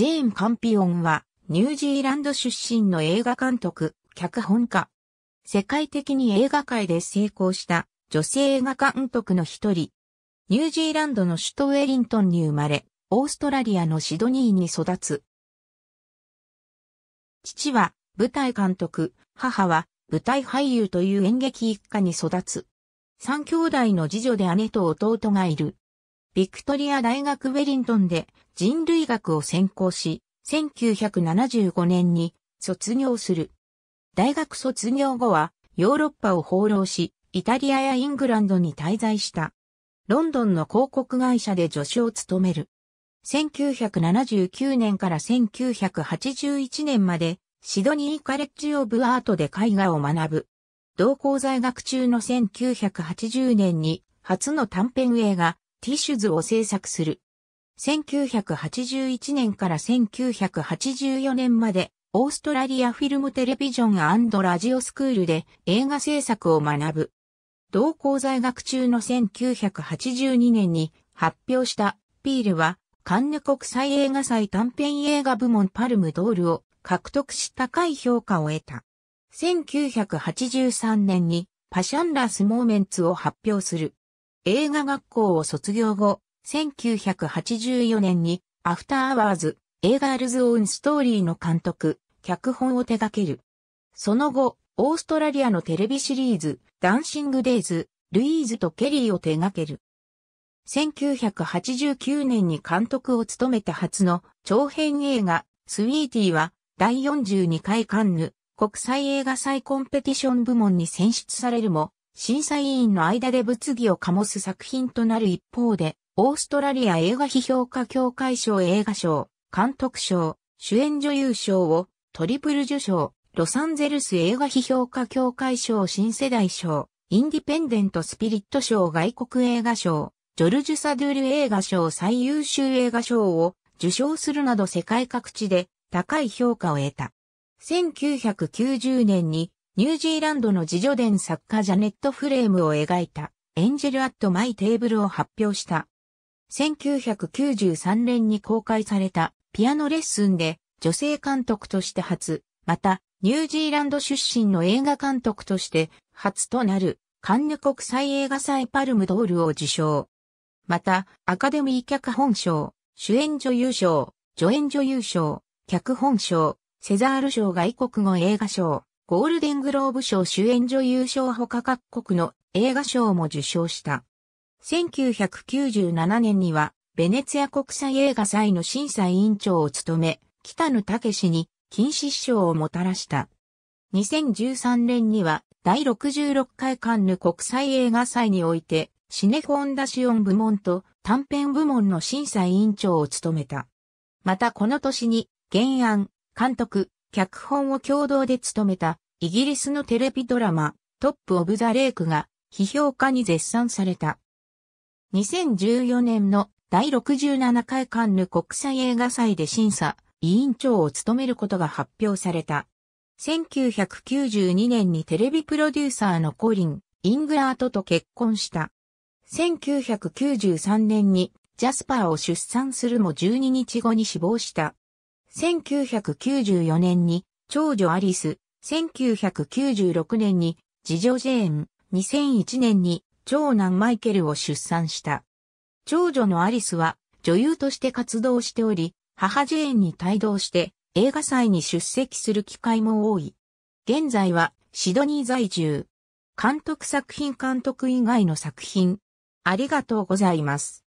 ジェーン・カンピオンは、ニュージーランド出身の映画監督、脚本家。世界的に映画界で成功した女性映画監督の一人。ニュージーランドの首都ウェリントンに生まれ、オーストラリアのシドニーに育つ。父は舞台監督、母は舞台俳優という演劇一家に育つ。三兄弟の次女で姉と弟がいる。ビクトリア大学ウェリントンで人類学を専攻し、1975年に卒業する。大学卒業後はヨーロッパを放浪し、イタリアやイングランドに滞在した。ロンドンの広告会社で助手を務める。1979年から1981年までシドニーカレッジオブアートで絵画を学ぶ。同校在学中の1980年に初の短編映画ティッシュズを制作する。1981年から1984年まで、オーストラリアフィルムテレビジョンラジオスクールで映画制作を学ぶ。同校在学中の1982年に発表したピールは、カンヌ国際映画祭短編映画部門パルムドールを獲得し高い評価を得た。1983年にパシャンラス・モーメンツを発表する。映画学校を卒業後、1984年にアフターアワーズ、映画アルズ・オン・ストーリーの監督、脚本を手掛ける。その後、オーストラリアのテレビシリーズ、ダンシング・デイズ、ルイーズとケリーを手掛ける。1989年に監督を務めた初の長編映画、スウィーティーは、第42回カンヌ、国際映画祭コンペティション部門に選出されるも、審査委員の間で物議を醸す作品となる一方で、オーストラリア映画批評家協会賞映画賞、監督賞、主演女優賞をトリプル受賞、ロサンゼルス映画批評家協会賞新世代賞、インディペンデントスピリット賞外国映画賞、ジョルジュ・サドゥール映画賞最優秀映画賞を受賞するなど世界各地で高い評価を得た。1990年にニュージーランドの自助伝作家ジャネット・フレームを描いたエンジェル・アット・マイ・テーブルを発表した。1993年に公開されたピアノレッスンで女性監督として初、またニュージーランド出身の映画監督として初となるカンヌ国際映画祭パルムドールを受賞。また、アカデミー脚本賞、主演女優賞、助演女優賞、脚本賞、セザール賞外国語映画賞、ゴールデングローブ賞主演女優賞他各国の映画賞も受賞した。1997年には、ベネツィア国際映画祭の審査委員長を務め、北野武に金獅賞をもたらした。2013年には、第66回カンヌ国際映画祭において、シネフォンダシオン部門と短編部門の審査委員長を務めた。またこの年に、原案、監督、脚本を共同で務めた、イギリスのテレビドラマ、トップ・オブ・ザ・レイクが、批評家に絶賛された。2014年の第67回カンヌ国際映画祭で審査、委員長を務めることが発表された。1992年にテレビプロデューサーのコリン・イングラートと結婚した。1993年にジャスパーを出産するも12日後に死亡した。1994年に長女アリス、1996年に次女ジェーン、2001年に長男マイケルを出産した。長女のアリスは女優として活動しており、母ジェーンに帯同して映画祭に出席する機会も多い。現在はシドニー在住。監督作品監督以外の作品。ありがとうございます。